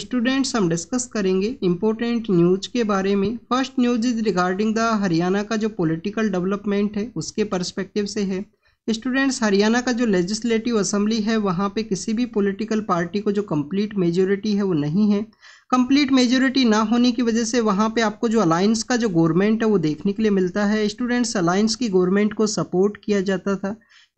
students हम discuss करेंगे important news के बारे में first news is regarding the Haryana का जो पॉलिटिकल डेवलपमेंट है उसके परस्पेक्टिव से है स्टूडेंट्स हरियाणा का जो लेजिस्लेटिव असेंबली है वहाँ पे किसी भी पॉलिटिकल पार्टी को जो कंप्लीट मेजोरिटी है वो नहीं है कंप्लीट मेजोरिटी ना होने की वजह से वहाँ पे आपको जो अलायंस का जो गवर्नमेंट है वो देखने के लिए मिलता है स्टूडेंट्स अलायंस की गवर्नमेंट को सपोर्ट किया जाता था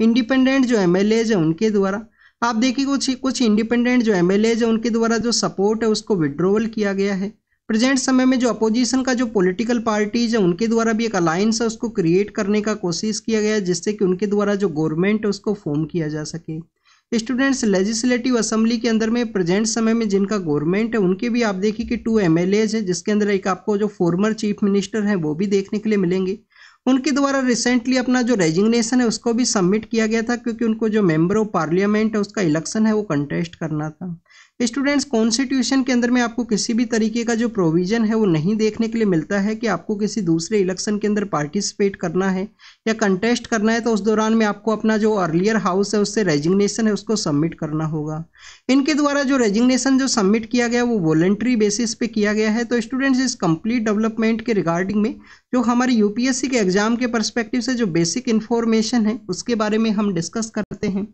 इंडिपेंडेंट जो एम है उनके द्वारा आप देखिए कुछ कुछ इंडिपेंडेंट जो एम है उनके द्वारा जो सपोर्ट है उसको विड्रोवल किया गया है प्रेजेंट समय में जो अपोजिशन का जो पॉलिटिकल पार्टीज है उनके द्वारा भी एक अलायंस है उसको क्रिएट करने का कोशिश किया गया है जिससे कि उनके द्वारा जो गवर्नमेंट है उसको फॉर्म किया जा सके स्टूडेंट्स लेजिस्लेटिव असेंबली के अंदर में प्रेजेंट समय में जिनका गवर्नमेंट है उनके भी आप देखिए कि टू एम हैं जिसके अंदर एक आपको जो फॉर्मर चीफ मिनिस्टर हैं वो भी देखने के लिए मिलेंगे उनके द्वारा रिसेंटली अपना जो रेजिग्नेशन है उसको भी सबमिट किया गया था क्योंकि उनको जो मेंबर ऑफ पार्लियामेंट है उसका इलेक्शन है वो कंटेस्ट करना था स्टूडेंट्स कॉन्स्टिट्यूशन के अंदर में आपको किसी भी तरीके का जो प्रोविज़न है वो नहीं देखने के लिए मिलता है कि आपको किसी दूसरे इलेक्शन के अंदर पार्टिसिपेट करना है या कंटेस्ट करना है तो उस दौरान में आपको अपना जो अर्लियर हाउस है उससे रेजिग्नेशन है उसको सबमिट करना होगा इनके द्वारा जो रेजिग्नेशन जो सबमिट किया गया वो वॉलेंट्री बेसिस पे किया गया है तो स्टूडेंट्स इस कंप्लीट डेवलपमेंट के रिगार्डिंग में जो हमारे यूपीएससी के एग्ज़ाम के परस्पेक्टिव से जो बेसिक इन्फॉर्मेशन है उसके बारे में हम डिस्कस करते हैं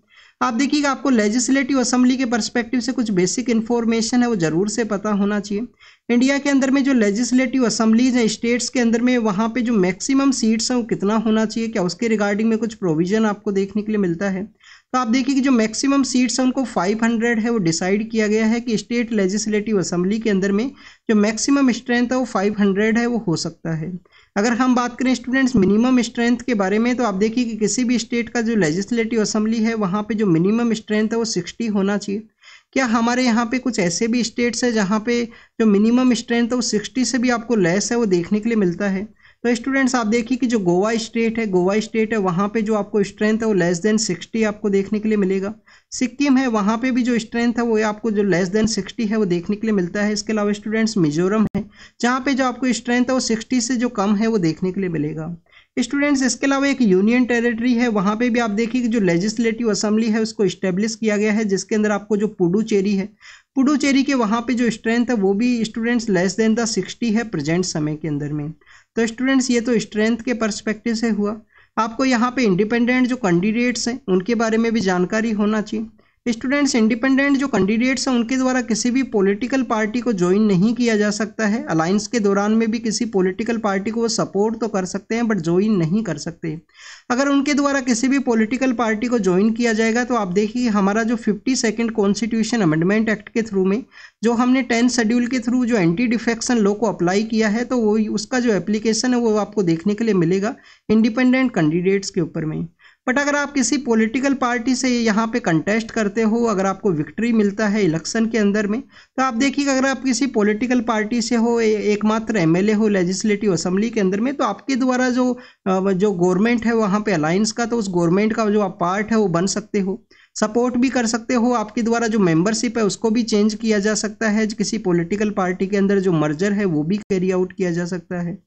आप देखिएगा आपको लेजिस्लेटिव असेंबली के परस्पेक्टिव से कुछ बेसिक इन्फॉर्मेशन है वो ज़रूर से पता होना चाहिए इंडिया के अंदर में जो लेजिस्लेटिव असेंबलीज हैं स्टेट्स के अंदर में वहाँ पे जो मैक्सिमम सीट्स हैं वो कितना होना चाहिए क्या उसके रिगार्डिंग में कुछ प्रोविज़न आपको देखने के लिए मिलता है तो आप देखिए कि जो मैक्सिमम सीट्स हैं उनको 500 है वो डिसाइड किया गया है कि स्टेट लेजिस्लेटिव असेंबली के अंदर में जो मैक्सिमम स्ट्रेंथ है वो 500 है वो हो सकता है अगर हम बात करें स्टूडेंट्स मिनिमम स्ट्रेंथ के बारे में तो आप देखिए कि किसी भी स्टेट का जो लेजिस्लेटिव असम्बली है वहाँ पे जो मिनिमम स्ट्रेंथ है वो सिक्सटी होना चाहिए क्या हमारे यहाँ पे कुछ ऐसे भी स्टेट्स है जहाँ पे जो मिनिमम स्ट्रेंथ है वो सिक्सटी से भी आपको लेस है वो देखने के लिए मिलता है तो स्टूडेंट्स आप देखिए कि जो गोवा स्टेट है गोवा स्टेट है वहाँ पे जो आपको स्ट्रेंथ है वो लेस देन सिक्सटी आपको देखने के लिए मिलेगा सिक्किम है वहाँ पे भी जो स्ट्रेंथ है वो आपको जो लेस देन सिक्सटी है वो देखने के लिए मिलता है इसके अलावा स्टूडेंट्स मिजोरम है जहाँ पे जो आपको स्ट्रेंथ है वो सिक्सटी से जो कम है वो देखने के लिए मिलेगा स्टूडेंट्स इसके अलावा एक यूनियन टेरिटरी है वहाँ पे भी आप देखिए कि जो लेजिस्लेटिव असेंबली है उसको इस्टेब्लिश किया गया है जिसके अंदर आपको जो पुडुचेरी है पुडुचेरी के वहाँ पे जो स्ट्रेंथ है वो भी students less than the sixty है प्रेजेंट समय के अंदर में तो स्टूडेंट्स ये तो स्ट्रेंथ के परस्पेक्टिव से हुआ आपको यहाँ पे इंडिपेंडेंट जो कैंडिडेट्स हैं उनके बारे में भी जानकारी होना चाहिए स्टूडेंट्स इंडिपेंडेंट जो कैंडिडेट्स हैं उनके द्वारा किसी भी पॉलिटिकल पार्टी को ज्वाइन नहीं किया जा सकता है अलायंस के दौरान में भी किसी पॉलिटिकल पार्टी को वो सपोर्ट तो कर सकते हैं बट ज्वाइन नहीं कर सकते अगर उनके द्वारा किसी भी पॉलिटिकल पार्टी को ज्वाइन किया जाएगा तो आप देखिए हमारा जो fifty second constitution amendment act के थ्रू में जो हमने टेंथ शेड्यूल के थ्रू जो एंटी डिफेक्शन लॉ को अप्लाई किया है तो वो उसका जो एप्लीकेशन है वो आपको देखने के लिए मिलेगा इंडिपेंडेंट कैंडिडेट्स के ऊपर में बट अगर आप किसी पॉलिटिकल पार्टी से यहाँ पे कंटेस्ट करते हो अगर आपको विक्ट्री मिलता है इलेक्शन के अंदर में तो आप देखिए अगर आप किसी पॉलिटिकल पार्टी से हो एकमात्र एमएलए हो लेजिस्लेटिव असम्बली के अंदर में तो आपके द्वारा जो जो गवर्नमेंट है वहाँ पे अलायंस का तो उस गवर्नमेंट का जो आप पार्ट है वो बन सकते हो सपोर्ट भी कर सकते हो आपके द्वारा जो मेंबरशिप है उसको भी चेंज किया जा सकता है किसी पॉलिटिकल पार्टी के अंदर जो मर्जर है वो भी कैरी आउट किया जा सकता है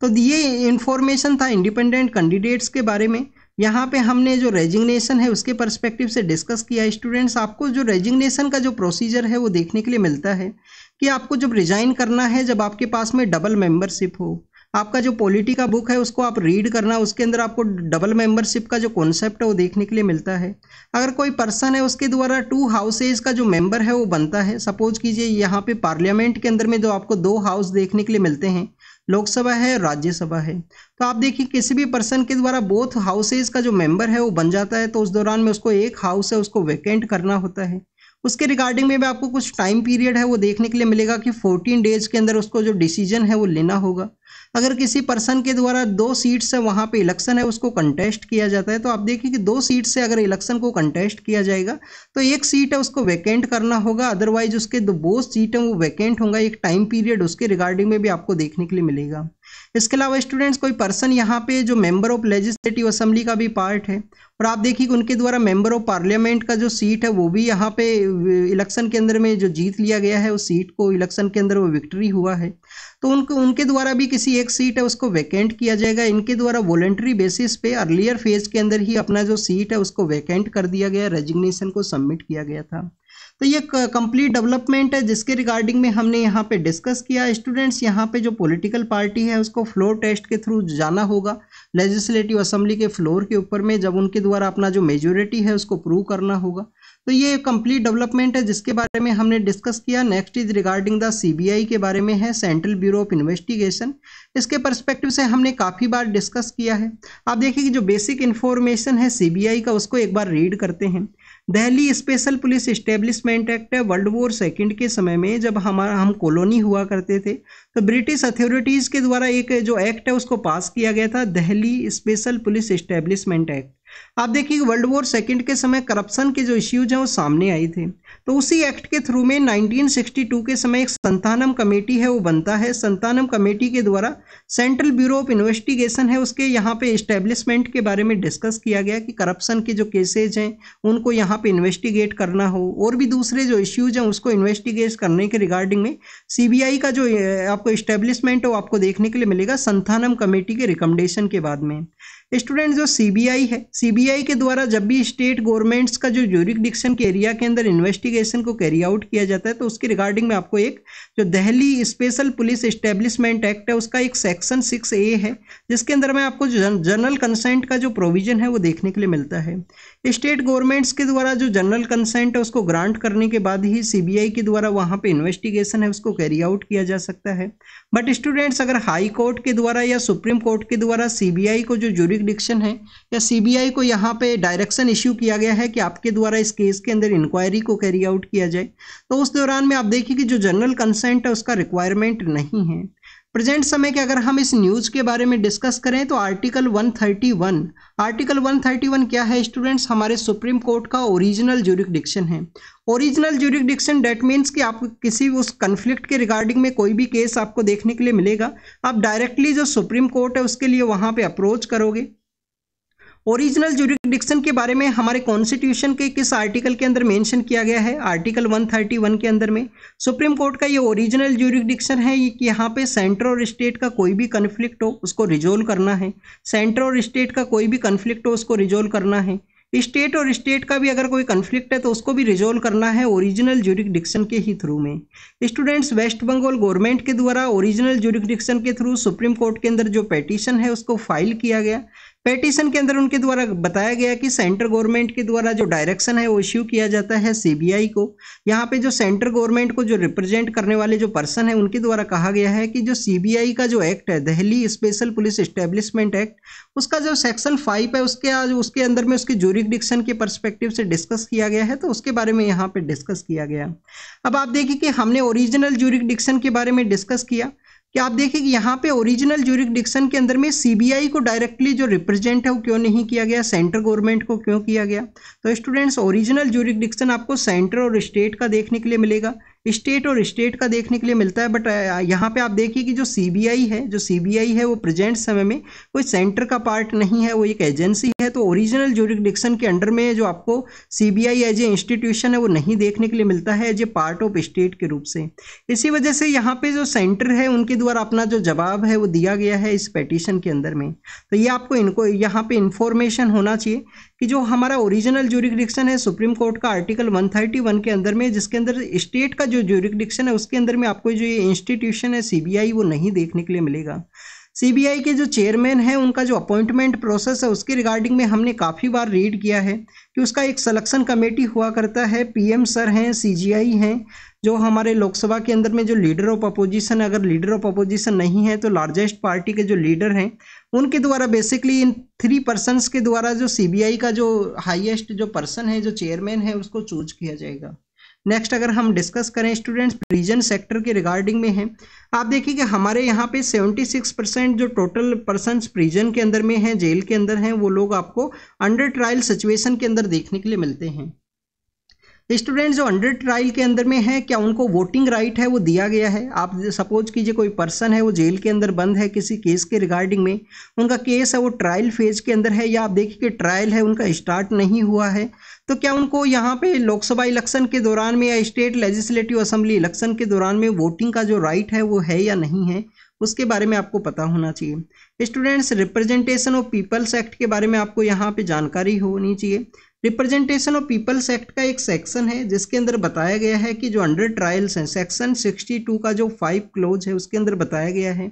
तो ये इन्फॉर्मेशन था इंडिपेंडेंट कैंडिडेट्स के बारे में यहाँ पे हमने जो रेजिग्नेशन है उसके पर्सपेक्टिव से डिस्कस किया स्टूडेंट्स आपको जो रेजिग्नेशन का जो प्रोसीजर है वो देखने के लिए मिलता है कि आपको जब रिजाइन करना है जब आपके पास में डबल मेंबरशिप हो आपका जो पॉलिटी का बुक है उसको आप रीड करना उसके अंदर आपको डबल मेंबरशिप का जो कॉन्सेप्ट है वो देखने के लिए मिलता है अगर कोई पर्सन है उसके द्वारा टू हाउसेज का जो मेंबर है वो बनता है सपोज कीजिए यहाँ पे पार्लियामेंट के अंदर में जो आपको दो हाउस देखने के लिए मिलते हैं लोकसभा है राज्यसभा है तो आप देखिए किसी भी पर्सन के द्वारा बोथ हाउसेज का जो मेंबर है वो बन जाता है तो उस दौरान में उसको एक हाउस है उसको वैकेंट करना होता है उसके रिगार्डिंग में भी आपको कुछ टाइम पीरियड है वो देखने के लिए मिलेगा कि 14 डेज के अंदर उसको जो डिसीजन है वो लेना होगा अगर किसी पर्सन के द्वारा दो सीट से वहाँ पे इलेक्शन है उसको कंटेस्ट किया जाता है तो आप देखिए कि दो सीट से अगर इलेक्शन को कंटेस्ट किया जाएगा तो एक सीट है उसको वैकेंट करना होगा अदरवाइज उसके दो सीट हैं वो वैकेंट होंगे एक टाइम पीरियड उसके रिगार्डिंग में भी आपको देखने के लिए मिलेगा इसके अलावा स्टूडेंट्स कोई पर्सन यहाँ पे जो मेंबर ऑफ लेजिस्लेटिव असेंबली का भी पार्ट है और आप देखिए कि उनके द्वारा मेंबर ऑफ पार्लियामेंट का जो सीट है वो भी यहाँ पे इलेक्शन के अंदर में जो जीत लिया गया है उस सीट को इलेक्शन के अंदर वो विक्ट्री हुआ है तो उनको उनके द्वारा भी किसी एक सीट है उसको वैकेंट किया जाएगा इनके द्वारा वॉलेंट्री बेसिस पे अर्लियर फेज के अंदर ही अपना जो सीट है उसको वैकेंट कर दिया गया रेजिग्नेशन को सबमिट किया गया था तो ये कंप्लीट डेवलपमेंट है जिसके रिगार्डिंग में हमने यहाँ पे डिस्कस किया स्टूडेंट्स यहाँ पे जो पॉलिटिकल पार्टी है उसको फ्लोर टेस्ट के थ्रू जाना होगा लेजिस्लेटिव असम्बली के फ्लोर के ऊपर में जब उनके द्वारा अपना जो मेजोरिटी है उसको प्रूव करना होगा तो ये कंप्लीट डेवलपमेंट है जिसके बारे में हमने डिस्कस किया next is regarding the CBI के बारे में है सेंट्रल ब्यूरो ऑफ इन्वेस्टिगेशन इसके परस्पेक्टिव से हमने काफ़ी बार डिस्कस किया है आप देखिए कि जो बेसिक इन्फॉर्मेशन है सीबीआई का उसको एक बार रीड करते हैं Delhi special police establishment act world war second के समय में जब हमारा हम कॉलोनी हुआ करते थे तो ब्रिटिश अथॉरिटीज़ के द्वारा एक जो एक्ट है उसको पास किया गया था Delhi special police establishment act आप देखिए वर्ल्ड वॉर सेकेंड के समय करप्शन के जो इश्यूज हैं वो सामने आए थे तो उसी एक्ट के थ्रू में 1962 के समय एक संतानम कमेटी है वो बनता है संतानम कमेटी के द्वारा सेंट्रल ब्यूरो ऑफ इन्वेस्टिगेशन है उसके यहाँ पे इस्टेब्लिशमेंट के बारे में डिस्कस किया गया कि करप्शन के जो केसेज हैं उनको यहाँ पर इन्वेस्टिगेट करना हो और भी दूसरे जो इश्यूज हैं उसको इन्वेस्टिगेट करने के रिगार्डिंग में सी का जो आपको इस्टेब्लिशमेंट है वो आपको देखने के लिए मिलेगा संतानम कमेटी के रिकमेंडेशन के बाद में स्टूडेंट जो सीबीआई है सीबीआई के द्वारा जब भी स्टेट गवर्नमेंट्स का जो डिक्शन के एरिया के अंदर इन्वेस्टिगेशन को कैरी आउट किया जाता है तो उसके रिगार्डिंग में आपको एक जो Delhi special police establishment act है उसका एक सेक्शन सिक्स ए है जिसके अंदर में आपको जनरल कंसेंट का जो प्रोविजन है वो देखने के लिए मिलता है स्टेट गवर्नमेंट्स के द्वारा जो जनरल कंसेंट है उसको ग्रांट करने के बाद ही सीबीआई के द्वारा वहाँ पे इन्वेस्टिगेशन है उसको कैरी आउट किया जा सकता है बट स्टूडेंट्स अगर हाई कोर्ट के द्वारा या सुप्रीम कोर्ट के द्वारा सीबीआई को जो जुरिडिक्शन है या सीबीआई को यहाँ पे डायरेक्शन इश्यू किया गया है कि आपके द्वारा इस केस के अंदर इंक्वायरी को कैरी आउट किया जाए तो उस दौरान में आप देखिए कि जो जनरल कंसेंट परसेंट उसका रिक्वायरमेंट नहीं है प्रेजेंट समय के अगर हम इस न्यूज़ के बारे में डिस्कस करें तो आर्टिकल 131 आर्टिकल 131 क्या है स्टूडेंट्स हमारे सुप्रीम कोर्ट का ओरिजिनल ज्यूरिडिक्शन है ओरिजिनल ज्यूरिडिक्शन डेट मीन्स कि आप किसी उस कन्फ्लिक्ट के रिगार्डिंग में कोई भी केस आपको देखने के लिए मिलेगा आप डायरेक्टली जो सुप्रीम कोर्ट है उसके लिए वहाँ पर अप्रोच करोगे ओरिजिनल जुरिडिक्शन के बारे में हमारे कॉन्स्टिट्यूशन के किस आर्टिकल के अंदर मेंशन किया गया है आर्टिकल 131 के अंदर में सुप्रीम कोर्ट का ये ओरिजिनल जुरिडिक्शन है कि यहाँ पे सेंटर और स्टेट का कोई भी कन्फ्लिक्ट हो उसको रिजोल्व करना है सेंटर और स्टेट का कोई भी कन्फ्लिक्ट हो उसको रिजोल्व करना है स्टेट और स्टेट का भी अगर कोई कन्फ्लिक्ट है तो उसको भी रिजोल्व करना है ओरिजिनल जुरिडिक्शन के ही थ्रू में स्टूडेंट्स वेस्ट बंगाल गवर्नमेंट के द्वारा ओरिजिनल जुरिडिक्शन के थ्रू सुप्रीम कोर्ट के अंदर जो पेटिशन है उसको फाइल किया गया पेटिशन के अंदर उनके द्वारा बताया गया कि सेंटर गवर्नमेंट के द्वारा जो डायरेक्शन है वो इश्यू किया जाता है सीबीआई को यहाँ पे जो सेंटर गवर्नमेंट को जो रिप्रेजेंट करने वाले जो पर्सन है उनके द्वारा कहा गया है कि जो सीबीआई का जो एक्ट है Delhi special police establishment act उसका जो सेक्शन फाइव है उसके आज उसके अंदर में उसके डिक्शन के परस्पेक्टिव से डिस्कस किया गया है तो उसके बारे में यहाँ पर डिस्कस किया गया अब आप देखिए कि हमने ओरिजिनल डिक्शन के बारे में डिस्कस किया कि आप देखिए कि यहाँ पे ओरिजिनल जूरिडिक्शन के अंदर में सीबीआई को डायरेक्टली जो रिप्रेजेंट है वो क्यों नहीं किया गया सेंट्रल गवर्नमेंट को क्यों किया गया तो स्टूडेंट्स ओरिजिनल जूरिडिक्शन आपको सेंटर और स्टेट का देखने के लिए मिलेगा स्टेट और स्टेट का देखने के लिए मिलता है बट यहाँ पे आप देखिए कि जो सीबीआई है जो सीबीआई है वो प्रेजेंट समय में कोई सेंटर का पार्ट नहीं है वो एक एजेंसी है तो ओरिजिनल जोरिडिक्शन के अंडर में जो आपको सीबीआई एज ए इंस्टीट्यूशन है वो नहीं देखने के लिए मिलता है as a part of state के रूप से इसी वजह से यहाँ पे जो सेंटर है उनके द्वारा अपना जो जवाब है वो दिया गया है इस पटिशन के अंदर में तो ये आपको इनको यहाँ पे इन्फॉर्मेशन होना चाहिए कि जो हमारा ओरिजिनल जोरिडिक्शन है सुप्रीम कोर्ट का आर्टिकल वन के अंदर में जिसके अंदर स्टेट का जो जोरिडिक्शन है उसके अंदर में आपको जो ये इंस्टीट्यूशन है सीबीआई वो नहीं देखने के लिए मिलेगा सीबीआई के जो चेयरमैन हैं उनका जो अपॉइंटमेंट प्रोसेस है उसके रिगार्डिंग में हमने काफ़ी बार रीड किया है कि उसका एक सलेक्शन कमेटी हुआ करता है पीएम सर हैं सीजीआई हैं जो हमारे लोकसभा के अंदर में जो लीडर ऑफ अपोजिशन अगर लीडर ऑफ अपोजिशन नहीं है तो लार्जेस्ट पार्टी के जो लीडर हैं उनके द्वारा बेसिकली इन थ्री पर्सनस के द्वारा जो सीबीआई का जो हाईएस्ट जो पर्सन है जो चेयरमैन है उसको चूज किया जाएगा नेक्स्ट अगर हम डिस्कस करें स्टूडेंट्स रीजन सेक्टर के रिगार्डिंग में हैं आप देखिए कि हमारे यहाँ पे 76 परसेंट जो टोटल पर्सन प्रिजन के अंदर में हैं जेल के अंदर हैं वो लोग आपको अंडर ट्रायल सिचुएशन के अंदर देखने के लिए मिलते हैं स्टूडेंट जो अंडर ट्रायल के अंदर में है क्या उनको वोटिंग राइट है वो दिया गया है आप सपोज कीजिए कोई पर्सन है वो जेल के अंदर बंद है किसी केस के रिगार्डिंग में उनका केस है वो ट्रायल फेज के अंदर है या आप देखिए कि ट्रायल है उनका स्टार्ट नहीं हुआ है तो क्या उनको यहाँ पे लोकसभा इलेक्शन के दौरान में या स्टेट लेजिस्लेटिव असम्बली इलेक्शन के दौरान में वोटिंग का जो राइट है वो है या नहीं है उसके बारे में आपको पता होना चाहिए students representation of people's act के बारे में आपको यहाँ पे जानकारी होनी चाहिए रिप्रेजेंटेशन ऑफ पीपल्स एक्ट का एक सेक्शन है जिसके अंदर बताया गया है कि जो अंडर ट्रायल्स हैं सेक्शन 62 का जो फाइव क्लोज है उसके अंदर बताया गया है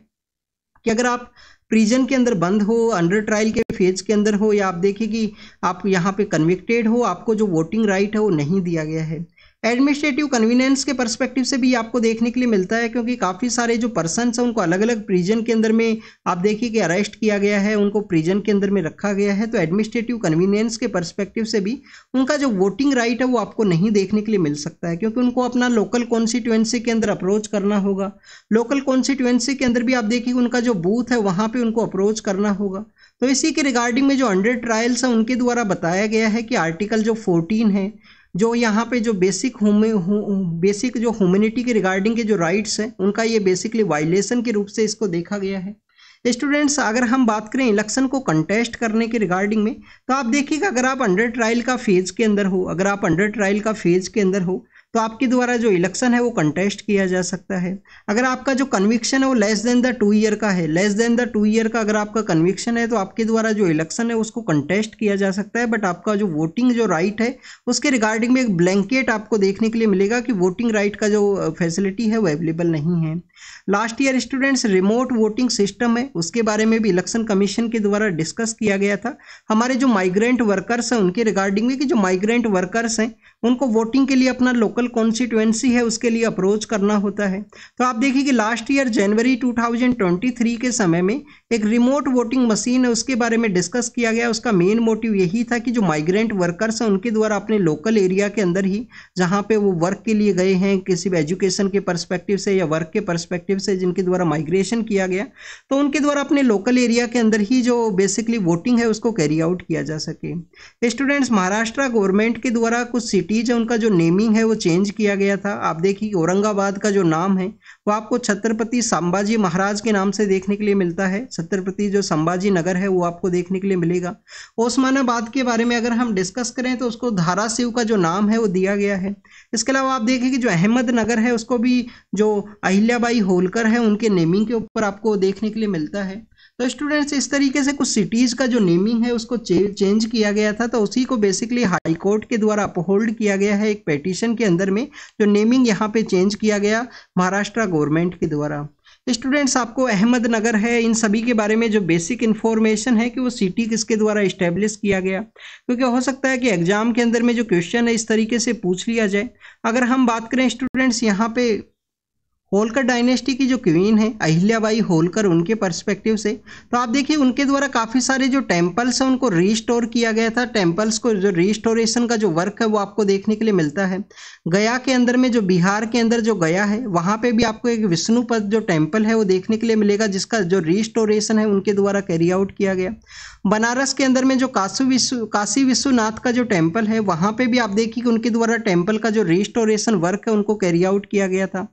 कि अगर आप प्रिजन के अंदर बंद हो अंडर ट्रायल के फेज के अंदर हो या आप देखिए कि आप यहाँ पे कन्विक्टेड हो आपको जो वोटिंग राइट है वो नहीं दिया गया है एडमिनिस्ट्रेटिव कन्वीनियंस के परस्पेक्टिव से भी आपको देखने के लिए मिलता है क्योंकि काफ़ी सारे जो पर्सनस हैं उनको अलग अलग प्रिजन के अंदर में आप देखिए कि अरेस्ट किया गया है उनको प्रिजन के अंदर में रखा गया है तो एडमिनिस्ट्रेटिव कन्वीनियंस के परस्पेक्टिव से भी उनका जो वोटिंग राइट है वो आपको नहीं देखने के लिए मिल सकता है क्योंकि उनको अपना लोकल कॉन्स्टिट्यूएंसी के अंदर अप्रोच करना होगा लोकल कॉन्स्टिट्यूएंसी के अंदर भी आप देखिए उनका जो बूथ है वहाँ पर उनको अप्रोच करना होगा तो इसी के रिगार्डिंग में जो अंडर ट्रायल्स हैं उनके द्वारा बताया गया है कि आर्टिकल जो फोर्टीन है जो यहाँ पे जो बेसिक बेसिक जो ह्यूमिनिटी के रिगार्डिंग के जो राइट्स हैं उनका ये बेसिकली वायलेशन के रूप से इसको देखा गया है स्टूडेंट्स अगर हम बात करें इलेक्शन को कंटेस्ट करने के रिगार्डिंग में तो आप देखिएगा अगर आप अंडर ट्रायल का फेज के अंदर हो अगर आप अंडर ट्रायल का फेज के अंदर हो तो आपके द्वारा जो इलेक्शन है वो कंटेस्ट किया जा सकता है अगर आपका जो कन्विक्शन है वो less than the two year का है less than the two year का अगर आपका कन्विक्शन है तो आपके द्वारा जो इलेक्शन है उसको कंटेस्ट किया जा सकता है बट आपका जो वोटिंग जो राइट है उसके रिगार्डिंग में एक ब्लैंकेट आपको देखने के लिए मिलेगा कि वोटिंग राइट का जो फैसिलिटी है वो अवेलेबल नहीं है last year students remote voting system है उसके बारे में भी इलेक्शन कमीशन के द्वारा डिस्कस किया गया था हमारे जो माइग्रेंट वर्कर्स हैं उनके रिगार्डिंग में कि जो माइग्रेंट वर्कर्स हैं उनको वोटिंग के लिए अपना लोकल कॉन्स्टिट्यूएंसी है उसके लिए अप्रोच करना होता है तो आप देखिए कि लास्ट ईयर जनवरी 2023 के समय में एक रिमोट वोटिंग मशीन है उसके बारे में डिस्कस किया गया उसका मेन मोटिव यही था कि जो माइग्रेंट वर्कर्स हैं उनके द्वारा अपने लोकल एरिया के अंदर ही जहाँ पे वो वर्क के लिए गए हैं किसी एजुकेशन के परस्पेक्टिव से या वर्क के परस्पेक्टिव रिलेटिव्स है जिनके द्वारा माइग्रेशन किया गया तो उनके द्वारा अपने लोकल एरिया के अंदर ही जो बेसिकली वोटिंग है उसको कैरी आउट किया जा सके स्टूडेंट्स महाराष्ट्र गवर्नमेंट के द्वारा कुछ सिटीज है उनका जो नेमिंग है वो चेंज किया गया था आप देखिए औरंगाबाद का जो नाम है वो आपको छत्रपति संभाजी महाराज के नाम से देखने के लिए मिलता है छत्रपति जो संभाजी नगर है वो आपको देखने के लिए मिलेगा ओस्मानाबाद के बारे में अगर हम डिस्कस करें तो उसको धाराशिव का जो नाम है वो दिया गया है इसके अलावा आप देखें कि जो अहमदनगर है उसको भी जो अहिल्याबाई होल होलकर हैं उनके नेमिंग के ऊपर आपको देखने के लिए मिलता है तो स्टूडेंट्स इस तरीके से कुछ सिटीज़ का जो नेमिंग है उसको चे, चेंज किया गया था तो उसी को बेसिकली हाई कोर्ट के द्वारा अपहोल्ड किया गया है एक पेटिशन के अंदर में जो नेमिंग यहाँ पे चेंज किया गया महाराष्ट्र गवर्नमेंट के द्वारा स्टूडेंट्स आपको अहमदनगर है इन सभी के बारे में जो बेसिक इन्फॉर्मेशन है कि वो सिटी किसके द्वारा इस्टेब्लिश किया गया क्योंकि हो सकता है कि एग्जाम के अंदर में जो क्वेश्चन है इस तरीके से पूछ लिया जाए अगर हम बात करें स्टूडेंट्स यहाँ पे होलकर डायनेस्टी की जो क्वीन है अहिल्याबाई होलकर उनके पर्सपेक्टिव से तो आप देखिए उनके द्वारा काफ़ी सारे जो टेम्पल्स हैं उनको रीस्टोर किया गया था टेम्पल्स को जो रीस्टोरेशन का जो वर्क है वो आपको देखने के लिए मिलता है गया के अंदर में जो बिहार के अंदर जो गया है वहाँ पे भी आपको एक विष्णुपद जो टेम्पल है वो देखने के लिए मिलेगा जिसका जो रीस्टोरेशन है उनके द्वारा कैरी आउट किया गया बनारस के अंदर में जो काशी विश्व काशी विश्वनाथ का जो टेम्पल है वहाँ पे भी आप देखिए कि उनके द्वारा टेम्पल का जो रिस्टोरेशन वर्क है उनको कैरी आउट किया गया था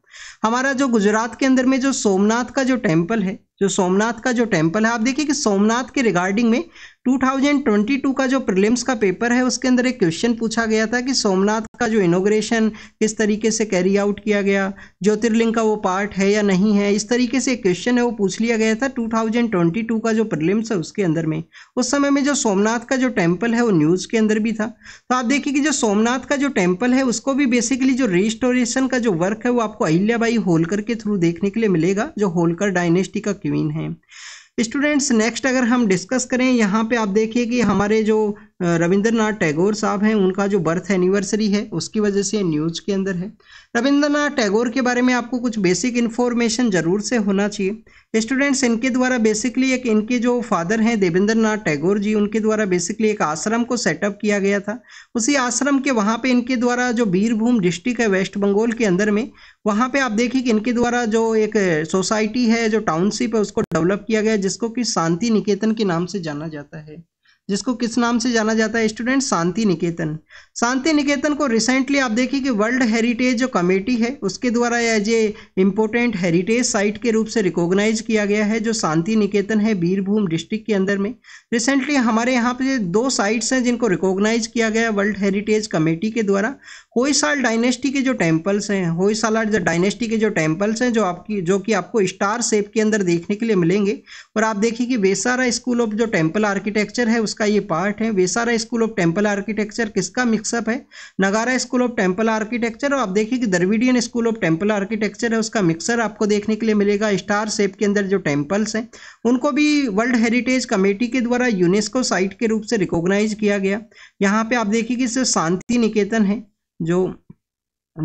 हमारा जो गुजरात के अंदर में जो सोमनाथ का जो टेम्पल है जो सोमनाथ का जो टेम्पल है आप देखिए कि सोमनाथ के रिगार्डिंग में 2022 का जो प्रीलिम्स का पेपर है उसके अंदर एक क्वेश्चन पूछा गया था कि सोमनाथ का जो इनोग्रेशन किस तरीके से कैरी आउट किया गया ज्योतिर्लिंग का वो पार्ट है या नहीं है इस तरीके से एक क्वेश्चन है वो पूछ लिया गया था 2022 का जो प्रीलिम्स है उसके अंदर में उस समय में जो सोमनाथ का जो टेम्पल है वो न्यूज़ के अंदर भी था तो आप देखिए कि जो सोमनाथ का जो टेम्पल है उसको भी बेसिकली जो रिस्टोरेशन का जो वर्क है वो आपको अहिल्याबाई होलकर के थ्रू देखने के लिए मिलेगा जो होलकर डायनेस्टी का क्वीन है स्टूडेंट्स नेक्स्ट अगर हम डिस्कस करें यहाँ पे आप देखिए कि हमारे जो रविंद्रनाथ टैगोर साहब हैं उनका जो बर्थ एनिवर्सरी है उसकी वजह से न्यूज़ के अंदर है रविंद्रनाथ टैगोर के बारे में आपको कुछ बेसिक इन्फॉर्मेशन ज़रूर से होना चाहिए स्टूडेंट्स इनके द्वारा बेसिकली एक इनके जो फादर हैं देवेंद्र नाथ टैगोर जी उनके द्वारा बेसिकली एक आश्रम को सेटअप किया गया था उसी आश्रम के वहाँ पर इनके द्वारा जो बीरभूम डिस्ट्रिक्ट है वेस्ट बंगाल के अंदर में वहाँ पे आप देखिए कि इनके द्वारा जो एक सोसाइटी है जो टाउनशिप है उसको डेवलप किया गया जिसको कि शांति निकेतन के नाम से जाना जाता है जिसको किस नाम से जाना जाता है स्टूडेंट शांति निकेतन शांति निकेतन को रिसेंटली आप देखिए कि वर्ल्ड हेरिटेज जो कमेटी है उसके द्वारा as a important heritage site के रूप से रिकॉग्नाइज किया गया है जो शांति निकेतन है बीरभूम डिस्ट्रिक्ट के अंदर में रिसेंटली हमारे यहाँ पे दो साइट्स हैं जिनको रिकॉग्नाइज किया गया वर्ल्ड हेरिटेज कमेटी के द्वारा होयसाल डायनेस्टी के जो टेम्पल्स हैं होयसाला डायनेस्टी के जो टेम्पल्स हैं जो आपकी जो कि आपको स्टार शेप के अंदर देखने के लिए मिलेंगे और आप देखिए कि वेसारा स्कूल ऑफ जो टेम्पल आर्किटेक्चर है उसका ये पार्ट है Vesara school of temple architecture किसका मिक्सअप है Nagara school of temple architecture और आप देखिए कि Dravidian school of temple architecture है उसका मिक्सर आपको देखने के लिए मिलेगा स्टार शेप के अंदर जो टेम्पल्स हैं उनको भी वर्ल्ड हेरिटेज कमेटी के द्वारा यूनेस्को साइट के रूप से रिकोगनाइज किया गया यहाँ पर आप देखिए कि शांति निकेतन है जो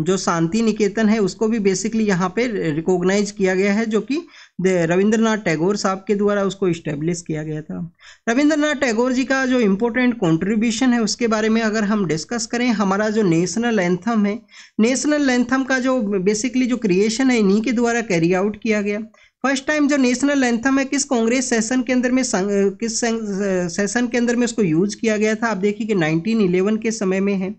जो शांति निकेतन है उसको भी बेसिकली यहाँ पे रिकॉग्नाइज किया गया है जो कि रविंद्रनाथ टैगोर साहब के द्वारा उसको इस्टेब्लिश किया गया था रविंद्रनाथ टैगोर जी का जो इम्पोर्टेंट कंट्रीब्यूशन है उसके बारे में अगर हम डिस्कस करें हमारा जो नेशनल एंथम है नेशनल एंथम का जो बेसिकली जो क्रिएशन है इन्हीं के द्वारा कैरी आउट किया गया फर्स्ट टाइम जो नेशनल एंथम है किस कांग्रेस सेशन के अंदर में संग, किस सेशन के अंदर में उसको यूज किया गया था आप देखिए कि 1911 के समय में है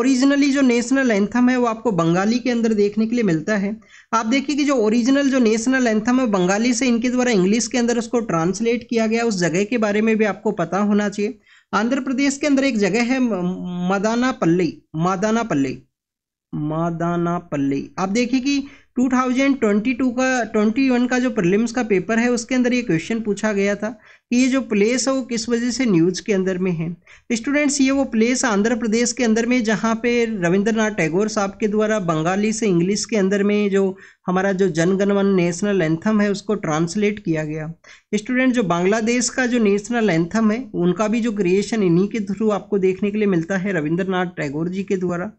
ओरिजिनली जो नेशनल एंथम है वो आपको बंगाली के अंदर देखने के लिए मिलता है आप देखिए कि जो ओरिजिनल जो नेशनल एंथम है बंगाली से इनके द्वारा इंग्लिश के अंदर उसको ट्रांसलेट किया गया उस जगह के बारे में भी आपको पता होना चाहिए आंध्र प्रदेश के अंदर एक जगह है मदाना पल्ली मादाना पल्ली मादाना पल्ली आप देखिए कि 2022 का 21 का जो प्रीलिम्स का पेपर है उसके अंदर ये क्वेश्चन पूछा गया था कि ये जो प्लेस है वो किस वजह से न्यूज़ के अंदर में है स्टूडेंट्स ये वो प्लेस आंध्र प्रदेश के अंदर में जहाँ पे रविंद्रनाथ टैगोर साहब के द्वारा बंगाली से इंग्लिश के अंदर में जो हमारा जो जनगणमन नेशनल एंथम है उसको ट्रांसलेट किया गया स्टूडेंट जो बांग्लादेश का जो नेशनल एंथम है उनका भी जो क्रिएशन इन्हीं के थ्रू आपको देखने के लिए मिलता है रविंद्रनाथ टैगोर जी के द्वारा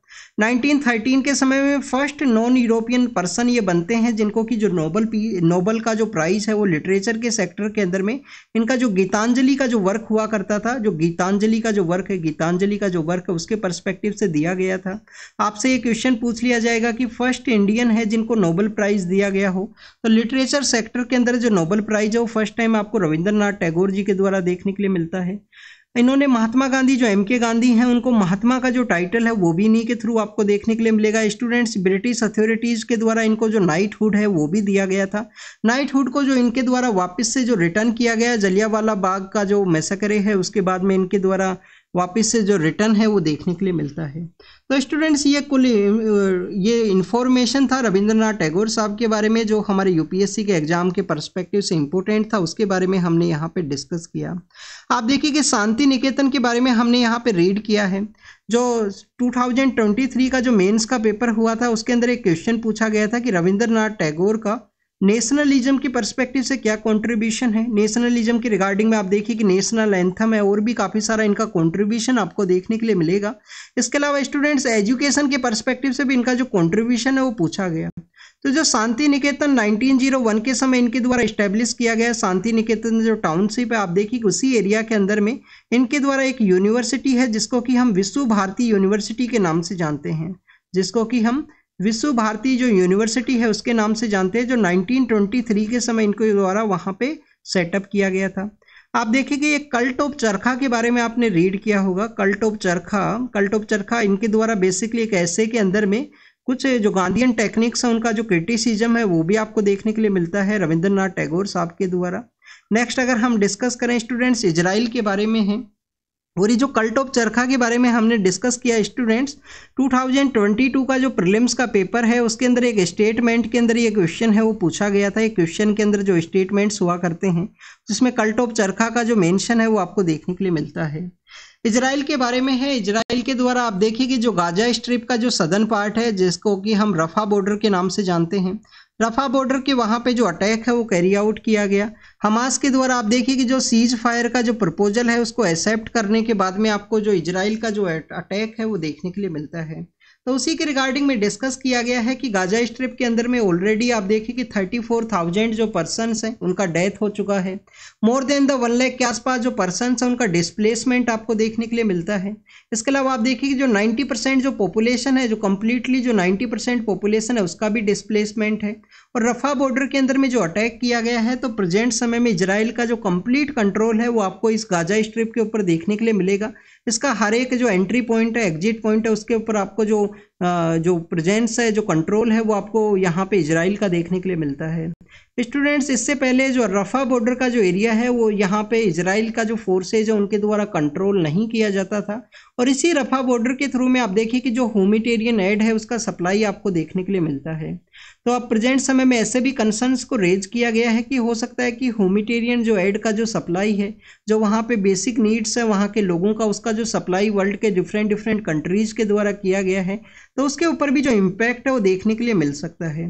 1913 के समय में फर्स्ट नॉन यूरोपियन पर्सन ये बनते हैं जिनको कि जो नोबल नोबल का जो प्राइज़ है वो लिटरेचर के सेक्टर के अंदर में इनका जो गीतांजलि का जो वर्क हुआ करता था जो गीतांजलि का जो वर्क है गीतांजलि का जो वर्क है उसके परस्पेक्टिव से दिया गया था आपसे ये क्वेश्चन पूछ लिया जाएगा कि फर्स्ट इंडियन है जिनको नोबल प्राइज दिया गया हो तो लिटरेचर सेक्टर के अंदर जो नोबल प्राइज है वो फर्स्ट टाइम आपको रविंद्रनाथ टैगोर जी के द्वारा देखने के लिए मिलता है इन्होंने महात्मा गांधी जो एम के गांधी हैं उनको महात्मा का जो टाइटल है वो भी इन्हीं के थ्रू आपको देखने के लिए मिलेगा स्टूडेंट्स ब्रिटिश अथॉरिटीज़ के द्वारा इनको जो नाइटहुड है वो भी दिया गया था नाइटहुड को जो इनके द्वारा वापस से जो रिटर्न किया गया जलियावाला बाग का जो मैसेकरे है उसके बाद में इनके द्वारा वापस से जो रिटर्न है वो देखने के लिए मिलता है तो स्टूडेंट्स ये कुल ये इन्फॉर्मेशन था रविंद्रनाथ टैगोर साहब के बारे में जो हमारे यूपीएससी के एग्जाम के परस्पेक्टिव से इम्पोर्टेंट था उसके बारे में हमने यहाँ पे डिस्कस किया आप देखिए कि शांति निकेतन के बारे में हमने यहाँ पर रीड किया है जो 2023 का जो मेंस का पेपर हुआ था उसके अंदर एक क्वेश्चन पूछा गया था कि रविंद्रनाथ टैगोर का नेशनलिज्म के पर्सपेक्टिव से क्या कंट्रीब्यूशन है नेशनलिज्म के रिगार्डिंग में आप देखिए कि नेशनल एंथम है और भी काफ़ी सारा इनका कंट्रीब्यूशन आपको देखने के लिए मिलेगा इसके अलावा स्टूडेंट्स एजुकेशन के पर्सपेक्टिव से भी इनका जो कंट्रीब्यूशन है वो पूछा गया तो जो शांति निकेतन 1901 के समय इनके द्वारा इस्टेब्लिश किया गया शांति निकेतन जो टाउनशिप है आप देखिए उसी एरिया के अंदर में इनके द्वारा एक यूनिवर्सिटी है जिसको कि हम विश्व भारती यूनिवर्सिटी के नाम से जानते हैं जिसको कि हम विश्व भारती जो यूनिवर्सिटी है उसके नाम से जानते हैं जो 1923 के समय इनको द्वारा वहाँ पे सेटअप किया गया था आप देखेंगे ये कल्ट ऑफ चरखा के बारे में आपने रीड किया होगा cult of charkha cult of charkha इनके द्वारा बेसिकली एक ऐसे के अंदर में कुछ जो गांधीयन टेक्निक्स हैं उनका जो क्रिटिसिज्म है वो भी आपको देखने के लिए मिलता है रविंद्रनाथ टैगोर साहब के द्वारा नेक्स्ट अगर हम डिस्कस करें स्टूडेंट्स इजराइल के बारे में हैं और ये जो कल्ट ऑफ चरखा के बारे में हमने डिस्कस किया स्टूडेंट्स 2022 का जो प्रीलिम्स का पेपर है उसके अंदर एक स्टेटमेंट के अंदर ये क्वेश्चन है वो पूछा गया था ये क्वेश्चन के अंदर जो स्टेटमेंट्स हुआ करते हैं जिसमें कल्ट ऑफ चरखा का जो मेंशन है वो आपको देखने के लिए मिलता है इसराइल के बारे में है इसराइल के द्वारा आप देखिए कि जो गाजा स्ट्रिप का जो सदन पार्ट है जिसको कि हम रफा बॉर्डर के नाम से जानते हैं रफा बॉर्डर के वहाँ पे जो अटैक है वो कैरी आउट किया गया हमास के द्वारा आप देखिए कि जो सीज फायर का जो प्रपोजल है उसको एक्सेप्ट करने के बाद में आपको जो इजराइल का जो अटैक है वो देखने के लिए मिलता है तो उसी के रिगार्डिंग में डिस्कस किया गया है कि गाजा स्ट्रिप के अंदर में ऑलरेडी आप देखिए कि थर्टी फोर थाउजेंड जो पर्सन हैं उनका डेथ हो चुका है more than the one lakh के आसपास जो पर्सन हैं उनका डिस्प्लेसमेंट आपको देखने के लिए मिलता है इसके अलावा आप देखिए कि जो नाइन्टी परसेंट जो पॉपुलेशन है जो कम्प्लीटली जो नाइन्टी परसेंट पॉपुलेशन है उसका भी डिस्प्लेसमेंट है और रफा बॉर्डर के अंदर में जो अटैक किया गया है तो प्रेजेंट समय में इसराइल का जो कम्प्लीट कंट्रोल है वो आपको इस गाजा स्ट्रिप के ऊपर देखने के लिए मिलेगा इसका हर एक जो एंट्री पॉइंट है एग्जिट पॉइंट है उसके ऊपर आपको जो जो प्रेजेंस है जो कंट्रोल है वो आपको यहाँ पे इसराइल का देखने के लिए मिलता है स्टूडेंट्स इससे पहले जो रफ़ा बॉर्डर का जो एरिया है वो यहाँ पे इसराइल का जो फोर्सेज है उनके द्वारा कंट्रोल नहीं किया जाता था और इसी रफ़ा बॉर्डर के थ्रू में आप देखिए कि जो होमिटेरियन एड है उसका सप्लाई आपको देखने के लिए मिलता है तो अब प्रेजेंट समय में ऐसे भी कंसर्न्स को रेज किया गया है कि हो सकता है कि ह्यूमिटेरियन जो एड का जो सप्लाई है जो वहाँ पे बेसिक नीड्स है वहाँ के लोगों का उसका जो सप्लाई वर्ल्ड के डिफरेंट डिफरेंट कंट्रीज़ के द्वारा किया गया है तो उसके ऊपर भी जो इम्पैक्ट है वो देखने के लिए मिल सकता है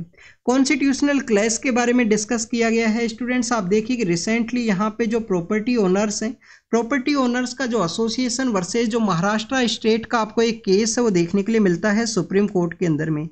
कॉन्स्टिट्यूशनल क्लैश के बारे में डिस्कस किया गया है स्टूडेंट्स आप देखिए कि रिसेंटली यहाँ पर जो प्रॉपर्टी ओनर्स हैं प्रॉपर्टी ओनर्स का जो एसोसिएशन वर्सेज जो महाराष्ट्र स्टेट का आपको एक केस है वो देखने के लिए मिलता है सुप्रीम कोर्ट के अंदर में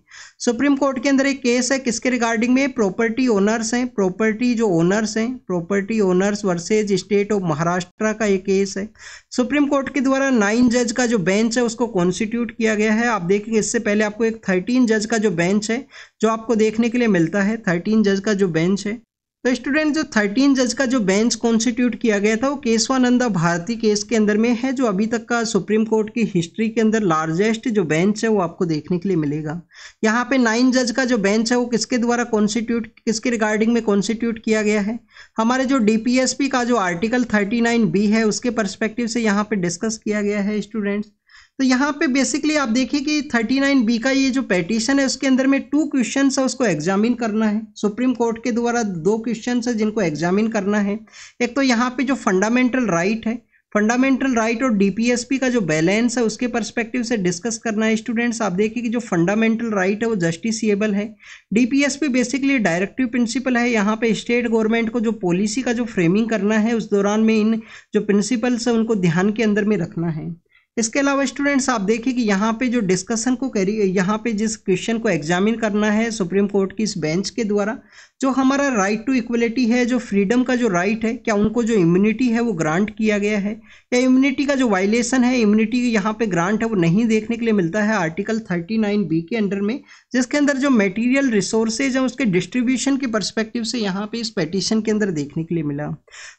सुप्रीम कोर्ट के अंदर एक केस है किसके रिगार्डिंग में प्रॉपर्टी ओनर्स हैं प्रॉपर्टी जो ओनर्स हैं property owners versus state of Maharashtra का एक केस है सुप्रीम कोर्ट के द्वारा नाइन जज का जो बेंच है उसको कॉन्स्टिट्यूट किया गया है आप देखेंगे इससे पहले आपको एक थर्टीन जज का जो बेंच है जो आपको देखने के लिए मिलता है थर्टीन जज का जो बेंच है तो स्टूडेंट जो थर्टीन जज का जो बेंच कॉन्स्टिट्यूट किया गया था वो केशवानंदा भारती केस के अंदर में है जो अभी तक का सुप्रीम कोर्ट की हिस्ट्री के अंदर लार्जेस्ट जो बेंच है वो आपको देखने के लिए मिलेगा यहाँ पे नाइन जज का जो बेंच है वो किसके द्वारा कॉन्स्टिट्यूट किसके रिगार्डिंग में कॉन्स्टिट्यूट किया गया है हमारे जो डी का जो आर्टिकल थर्टी बी है उसके परस्पेक्टिव से यहाँ पर डिस्कस किया गया है स्टूडेंट्स तो यहाँ पे बेसिकली आप देखिए कि 39 बी का ये जो पेटिशन है उसके अंदर में टू क्वेश्चन है उसको एग्जामिन करना है सुप्रीम कोर्ट के द्वारा दो क्वेश्चन है जिनको एग्जामिन करना है एक तो यहाँ पे जो फंडामेंटल राइट right है फंडामेंटल राइट और डीपीएसपी का जो बैलेंस है उसके परस्पेक्टिव से डिस्कस करना है स्टूडेंट्स आप देखिए कि जो फंडामेंटल राइट right है वो जस्टिसिएबल है डीपीएसपी बेसिकली डायरेक्टिव प्रिंसिपल है यहाँ पे स्टेट गवर्नमेंट को जो पॉलिसी का जो फ्रेमिंग करना है उस दौरान में इन जो प्रिंसिपल्स है उनको ध्यान के अंदर में रखना है इसके अलावा स्टूडेंट्स आप देखिए कि यहाँ पे जो डिस्कशन को करी यहाँ पे जिस क्वेश्चन को एग्जामिन करना है सुप्रीम कोर्ट की इस बेंच के द्वारा जो हमारा राइट टू इक्वलिटी है जो फ्रीडम का जो राइट right है क्या उनको जो इम्यूनिटी है वो ग्रांट किया गया है या इम्यूनिटी का जो वायलेशन है इम्यूनिटी यहाँ पे ग्रांट है वो नहीं देखने के लिए मिलता है आर्टिकल थर्टी नाइन बी के अंडर में जिसके अंदर जो मेटीरियल रिसोर्सेज हैं उसके डिस्ट्रीब्यूशन के परस्पेक्टिव से यहाँ पे इस पटिशन के अंदर देखने के लिए मिला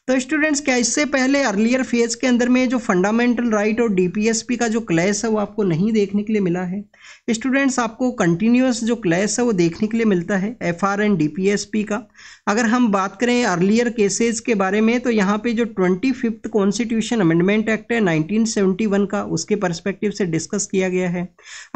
तो स्टूडेंट्स क्या इससे पहले अर्लियर फेज के अंदर में जो फंडामेंटल राइट और डी का जो क्लैश है वो आपको नहीं देखने के लिए मिला है स्टूडेंट्स आपको कंटिन्यूस जो क्लैश है वो देखने के लिए मिलता है F R and DPSP का अगर हम बात करें अर्लियर केसेज के बारे में तो यहाँ पे जो twenty fifth constitution amendment act है 1971 का उसके परस्पेक्टिव से डिस्कस किया गया है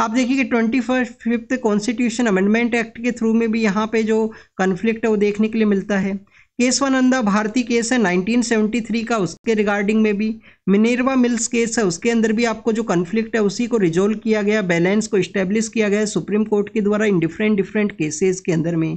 आप देखिए कि twenty fifth constitution amendment act के थ्रू में भी यहाँ पे जो कन्फ्लिक्ट है वो देखने के लिए मिलता है केशवानंदा भारती केस है 1973 का उसके रिगार्डिंग में भी मिनेरवा मिल्स केस है उसके अंदर भी आपको जो कन्फ्लिक्ट है उसी को रिजोल्व किया गया बैलेंस को इस्टेब्लिश किया गया सुप्रीम कोर्ट के द्वारा इन डिफरेंट डिफरेंट केसेस के अंदर में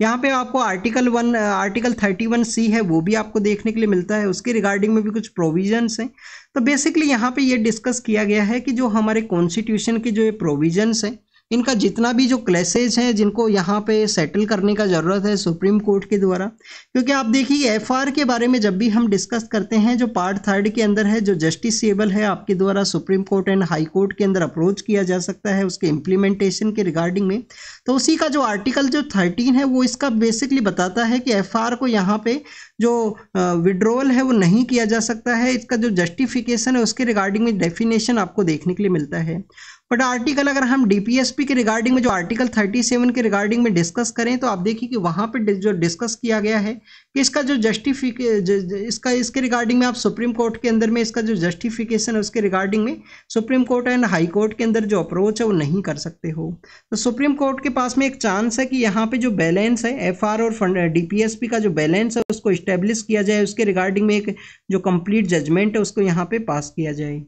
यहाँ पे आपको article one article thirty one C है वो भी आपको देखने के लिए मिलता है उसके रिगार्डिंग में भी कुछ प्रोविजन्स हैं तो बेसिकली यहाँ पर यह डिस्कस किया गया है कि जो हमारे कॉन्स्टिट्यूशन के जो ये प्रोविजन्स हैं इनका जितना भी जो क्लेसेज हैं जिनको यहाँ पे सेटल करने का ज़रूरत है सुप्रीम कोर्ट के द्वारा क्योंकि आप देखिए एफ के बारे में जब भी हम डिस्कस करते हैं जो पार्ट थर्ड के अंदर है जो जस्टिसबल है आपके द्वारा supreme court and high court के अंदर अप्रोच किया जा सकता है उसके इम्प्लीमेंटेशन के रिगार्डिंग में तो उसी का जो आर्टिकल जो थर्टीन है वो इसका बेसिकली बताता है कि एफ को यहाँ पे जो विड्रोवल है वो नहीं किया जा सकता है इसका जो जस्टिफिकेशन है उसके रिगार्डिंग में डेफिनेशन आपको देखने के लिए मिलता है बट आर्टिकल अगर हम डीपीएसपी के रिगार्डिंग में जो आर्टिकल 37 के रिगार्डिंग में डिस्कस करें तो आप देखिए कि वहाँ पे जो डिस्कस किया गया है कि इसका जो जस्टिफिक इसका इसके रिगार्डिंग में आप सुप्रीम कोर्ट के अंदर में इसका जो जस्टिफिकेशन है उसके रिगार्डिंग में supreme court and high court के अंदर जो अप्रोच है वो नहीं कर सकते हो तो सुप्रीम कोर्ट के पास में एक चांस है कि यहाँ पे जो बैलेंस है एफ और डीपीएसपी का जो बैलेंस है उसको इस्टेब्लिश किया जाए उसके रिगार्डिंग में एक जो कंप्लीट जजमेंट है उसको यहाँ पे पास किया जाए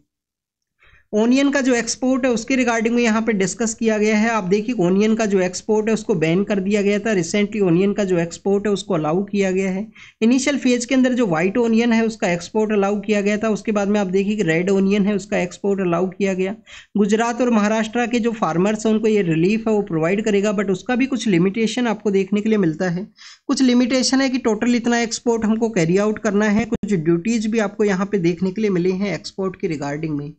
ओनियन का जो एक्सपोर्ट है उसके रिगार्डिंग में यहाँ पे डिस्कस किया गया है आप देखिए ओनियन का जो एक्सपोर्ट है उसको बैन कर दिया गया था रिसेंटली ओनियन का जो एक्सपोर्ट है उसको अलाउ किया गया है इनिशियल फेज के अंदर जो व्हाइट ओनियन है उसका एक्सपोर्ट अलाउ किया गया था उसके बाद में आप देखिए कि रेड ओनियन है उसका एक्सपोर्ट अलाउ किया गया गुजरात और महाराष्ट्र के जो फार्मर्स हैं उनको ये रिलीफ है वो प्रोवाइड करेगा बट उसका भी कुछ लिमिटेशन आपको देखने के लिए मिलता है कुछ लिमिटेशन है कि टोटल इतना एक्सपोर्ट हमको कैरी आउट करना है कुछ ड्यूटीज भी आपको यहाँ पे देखने के लिए मिली हैं एक्सपोर्ट की रिगार्डिंग में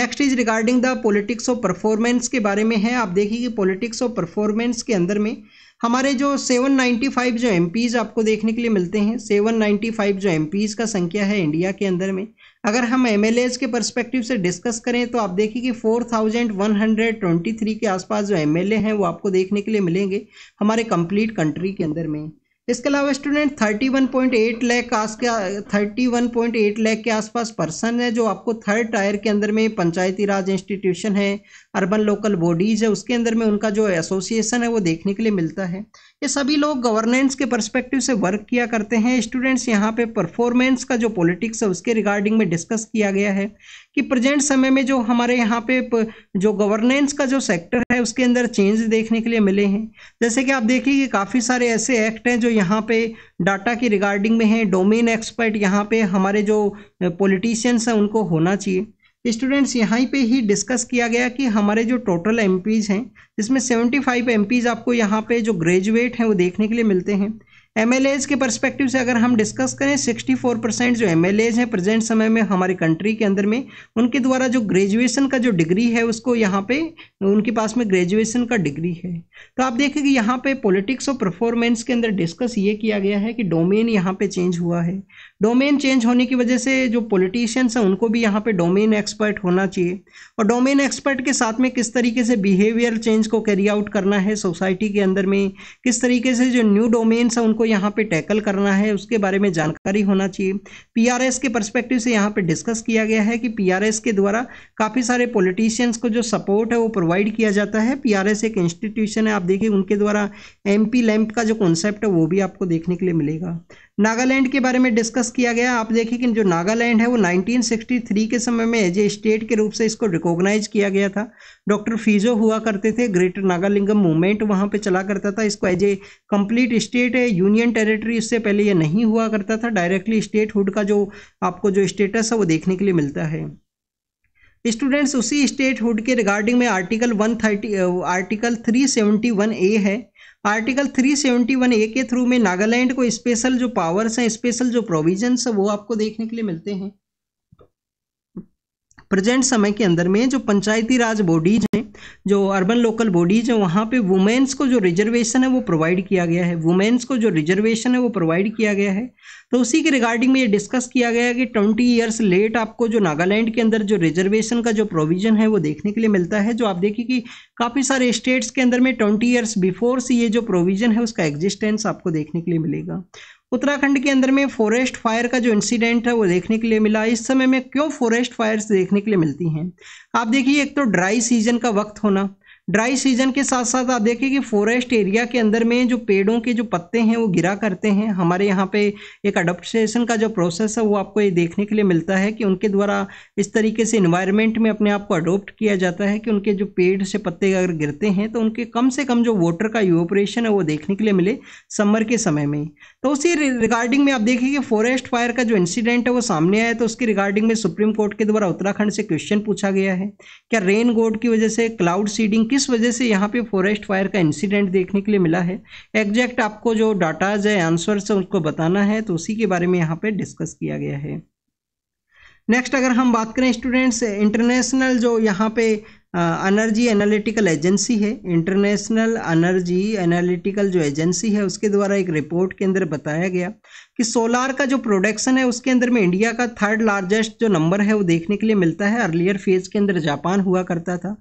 next is regarding the politics of performance के बारे में है आप देखिए कि पॉलिटिक्स ऑफ परफॉर्मेंस के अंदर में हमारे जो 795 जो एम आपको देखने के लिए मिलते हैं 795 जो एम का संख्या है इंडिया के अंदर में अगर हम एम के परस्पेक्टिव से डिस्कस करें तो आप देखिए कि 4123 के आसपास जो एम हैं वो आपको देखने के लिए मिलेंगे हमारे कंप्लीट कंट्री के अंदर में इसके अलावा स्टूडेंट 31.8 लाख के आस thirty one point eight lakh के आसपास पर्सन है जो आपको थर्ड टायर के अंदर में पंचायती राज इंस्टीट्यूशन है अर्बन लोकल बॉडीज है उसके अंदर में उनका जो एसोसिएशन है वो देखने के लिए मिलता है ये सभी लोग गवर्नेंस के परस्पेक्टिव से वर्क किया करते हैं स्टूडेंट्स यहाँ पे परफॉर्मेंस का जो पॉलिटिक्स है उसके रिगार्डिंग में डिस्कस किया गया है कि प्रेजेंट समय में जो हमारे यहाँ पे जो गवर्नेंस का जो सेक्टर है उसके अंदर चेंज देखने के लिए मिले हैं जैसे कि आप देखिए कि काफ़ी सारे ऐसे एक्ट हैं जो यहाँ पे डाटा की रिगार्डिंग में हैं डोमेन एक्सपर्ट यहाँ पे हमारे जो पॉलिटिशियंस हैं उनको होना चाहिए स्टूडेंट्स यहाँ पे ही डिस्कस किया गया कि हमारे जो टोटल एम हैं जिसमें 75 फाइव आपको यहाँ पे जो ग्रेजुएट हैं वो देखने के लिए मिलते हैं एम के परस्पेक्टिव से अगर हम डिस्कस करें 64 परसेंट जो एम हैं प्रेजेंट समय में हमारी कंट्री के अंदर में उनके द्वारा जो ग्रेजुएशन का जो डिग्री है उसको यहाँ पे उनके पास में ग्रेजुएशन का डिग्री है तो आप देखें कि यहाँ पे पॉलिटिक्स और परफॉर्मेंस के अंदर डिस्कस ये किया गया है कि डोमेन यहाँ पे चेंज हुआ है डोमेन चेंज होने की वजह से जो पॉलिटिशियंस हैं उनको भी यहाँ पे डोमेन एक्सपर्ट होना चाहिए और डोमेन एक्सपर्ट के साथ में किस तरीके से बिहेवियर चेंज को कैरी आउट करना है सोसाइटी के अंदर में किस तरीके से जो न्यू डोमेन्स हैं उनको को यहाँ पे टैकल करना है उसके बारे में जानकारी होना चाहिए पीआरएस के परस्पेक्टिव से यहाँ पे डिस्कस किया गया है कि पीआरएस के द्वारा काफ़ी सारे पॉलिटिशियंस को जो सपोर्ट है वो प्रोवाइड किया जाता है पीआरएस एक इंस्टीट्यूशन है आप देखिए उनके द्वारा एम पी का जो कॉन्सेप्ट है वो भी आपको देखने के लिए मिलेगा नागालैंड के बारे में डिस्कस किया गया आप देखिए कि जो नागालैंड है वो 1963 के समय में एज ए स्टेट के रूप से इसको रिकॉग्नाइज किया गया था डॉक्टर फीजो हुआ करते थे ग्रेटर नागालिंगम मूवमेंट वहाँ पे चला करता था इसको एज ए कंप्लीट स्टेट है यूनियन यूनियन टेरिटरी इससे पहले ये नहीं हुआ करता था डायरेक्टली स्टेटहुड का जो आपको जो स्टेटस है वो देखने के लिए मिलता है स्टूडेंट्स उसी स्टेटहुड के रिगार्डिंग में article one thirty article three seventy one A है article three seventy one A के थ्रू में नागालैंड को स्पेशल जो पावर्स हैं स्पेशल जो प्रोविजन्स हैं वो आपको देखने के लिए मिलते हैं प्रेजेंट समय के अंदर में जो पंचायती राज बॉडीज हैं जो अर्बन लोकल बॉडीज हैं वहाँ पे वुमेन्स को जो रिजर्वेशन है वो प्रोवाइड किया गया है वुमेन्स को जो रिजर्वेशन है वो प्रोवाइड किया गया है तो उसी के रिगार्डिंग में ये डिस्कस किया गया है कि ट्वेंटी ईयर्स लेट आपको जो नागालैंड के अंदर जो रिजर्वेशन का जो प्रोविजन है वो देखने के लिए मिलता है जो आप देखिए कि काफ़ी सारे स्टेट्स के अंदर में ट्वेंटी ईयर्स बिफोर से ये जो प्रोविजन है उसका एग्जिस्टेंस आपको देखने के लिए मिलेगा उत्तराखंड के अंदर में फॉरेस्ट फायर का जो इंसिडेंट है वो देखने के लिए मिला इस समय में क्यों फॉरेस्ट फायर्स देखने के लिए मिलती हैं आप देखिए एक तो ड्राई सीजन का वक्त होना ड्राई सीजन के साथ साथ आप देखिए कि फॉरेस्ट एरिया के अंदर में जो पेड़ों के जो पत्ते हैं वो गिरा करते हैं हमारे यहाँ पे एक अडोप्टेशन का जो प्रोसेस है वो आपको ये देखने के लिए मिलता है कि उनके द्वारा इस तरीके से इन्वायरमेंट में अपने आप को अडोप्ट किया जाता है कि उनके जो पेड़ से पत्ते अगर गिरते हैं तो उनके कम से कम जो वाटर का यूपरेशन है वो देखने के लिए मिले समर के समय में तो उसी रिगार्डिंग में आप देखिए कि फॉरेस्ट फायर का जो इंसिडेंट है वो सामने आया तो उसकी रिगार्डिंग में सुप्रीम कोर्ट के द्वारा उत्तराखंड से क्वेश्चन पूछा गया है क्या रेन गोड की वजह से क्लाउड सीडिंग किस वजह से यहाँ पे फॉरेस्ट फायर का इंसिडेंट देखने के लिए मिला है एग्जैक्ट आपको जो डाटाज है आंसर्स है उसको बताना है तो उसी के बारे में यहाँ पे डिस्कस किया गया है नेक्स्ट अगर हम बात करें स्टूडेंट्स इंटरनेशनल जो यहाँ पे एनर्जी एनालिटिकल एजेंसी है इंटरनेशनल एनर्जी एनालिटिकल जो एजेंसी है उसके द्वारा एक रिपोर्ट के अंदर बताया गया कि सोलार का जो प्रोडक्शन है उसके अंदर में इंडिया का थर्ड लार्जेस्ट जो नंबर है वो देखने के लिए मिलता है अर्लियर फेज के अंदर जापान हुआ करता था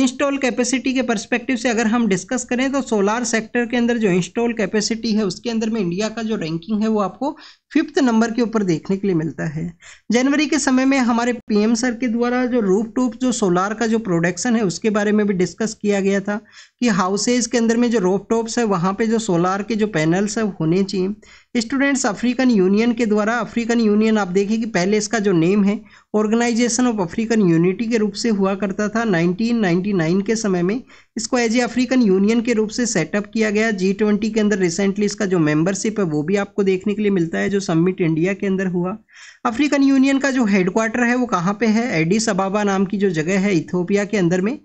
इंस्टॉल कैपेसिटी के परस्पेक्टिव से अगर हम डिस्कस करें तो सोलार सेक्टर के अंदर जो इंस्टॉल कैपेसिटी है उसके अंदर में इंडिया का जो रैंकिंग है वो आपको फिफ्थ नंबर के ऊपर देखने के लिए मिलता है जनवरी के समय में हमारे पी सर के द्वारा जो रूफ टूप जो सोलार का जो प्रोडक्शन है उसके बारे में भी डिस्कस किया गया था कि हाउसेज के अंदर में जो रूफ टॉप्स है वहाँ पर जो सोलार के जो पैनल्स है होने चाहिए स्टूडेंट्स अफ्रीकन यूनियन के द्वारा अफ्रीकन यूनियन आप देखें कि पहले इसका जो नेम है ऑर्गेनाइजेशन ऑफ अफ्रीकन यूनिटी के रूप से हुआ करता था 1999 के समय में इसको एज ए अफ्रीकन यूनियन के रूप से सेटअप किया गया जी ट्वेंटी के अंदर रिसेंटली इसका जो मेंबरशिप है वो भी आपको देखने के लिए मिलता है जो समिट इंडिया के अंदर हुआ अफ्रीकन यूनियन का जो हेडक्वार्टर है वो कहाँ पर है एडिस अबाबा नाम की जो जगह है इथोपिया के अंदर में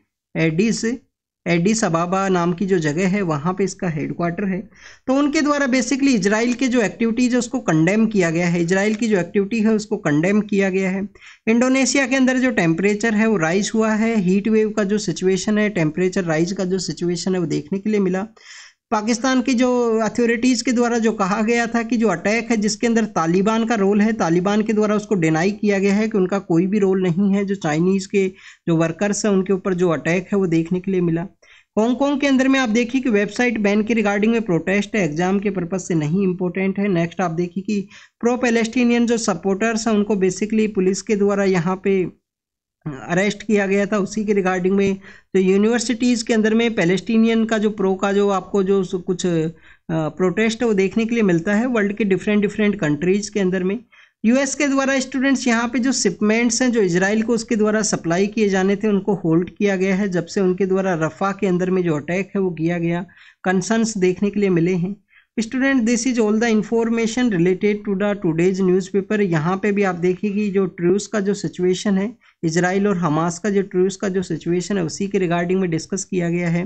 एडिस एडिस अबाबा नाम की जो जगह है वहाँ पे इसका हेडक्वार्टर है तो उनके द्वारा बेसिकली इजराइल के जो एक्टिविटीज़ है उसको कंडेम किया गया है इजराइल की जो एक्टिविटी है उसको कंडेम किया गया है इंडोनेशिया के अंदर जो टेम्परेचर है वो राइज हुआ है हीट वेव का जो सिचुएशन है टेम्परेचर राइज का जो सिचुएशन है वो देखने के लिए मिला पाकिस्तान की जो अथॉरिटीज़ के द्वारा जो कहा गया था कि जो अटैक है जिसके अंदर तालिबान का रोल है तालिबान के द्वारा उसको डिनाई किया गया है कि उनका कोई भी रोल नहीं है जो चाइनीज़ के जो वर्कर्स हैं उनके ऊपर जो अटैक है वो देखने के लिए मिला हांगकॉन्ग के अंदर में आप देखिए कि वेबसाइट बैन के रिगार्डिंग में प्रोटेस्ट है एग्जाम के पर्पज से नहीं इंपॉर्टेंट है नेक्स्ट आप देखिए कि प्रो पैलेस्टीनियन जो सपोर्टर्स हैं उनको बेसिकली पुलिस के द्वारा यहाँ पे अरेस्ट किया गया था उसी के रिगार्डिंग में तो यूनिवर्सिटीज़ के अंदर में पैलेस्टीनियन का जो प्रो का जो आपको जो कुछ प्रोटेस्ट है वो देखने के लिए मिलता है वर्ल्ड के डिफरेंट डिफरेंट कंट्रीज़ के अंदर में यूएस के द्वारा स्टूडेंट्स यहाँ पे जो शिपमेंट्स हैं जो इसराइल को उसके द्वारा सप्लाई किए जाने थे उनको होल्ड किया गया है जब से उनके द्वारा रफ़ा के अंदर में जो अटैक है वो किया गया कंसर्नस देखने के लिए मिले हैं student this is all the information related to the news newspaper यहाँ पे भी आप देखिए कि जो ट्रूस का जो सिचुएशन है इसराइल और हमास का जो ट्रूस का जो सिचुएशन है उसी के रिगार्डिंग में डिस्कस किया गया है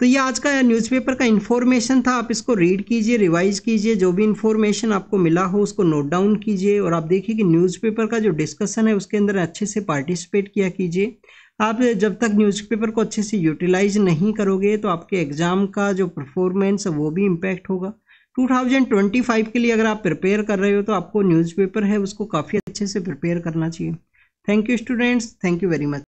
तो ये आज का न्यूज़पेपर का इन्फॉर्मेशन था आप इसको रीड कीजिए रिवाइज कीजिए जो भी इन्फॉर्मेशन आपको मिला हो उसको नोट डाउन कीजिए और आप देखिए कि न्यूज़पेपर का जो डिस्कशन है उसके अंदर अच्छे से पार्टिसिपेट किया कीजिए आप जब तक न्यूज़पेपर को अच्छे से यूटिलाइज नहीं करोगे तो आपके एग्ज़ाम का जो परफॉर्मेंस है वो भी इम्पैक्ट होगा 2025 के लिए अगर आप प्रिपेयर कर रहे हो तो आपको न्यूज़पेपर है उसको काफ़ी अच्छे से प्रिपेयर करना चाहिए thank you students thank you very much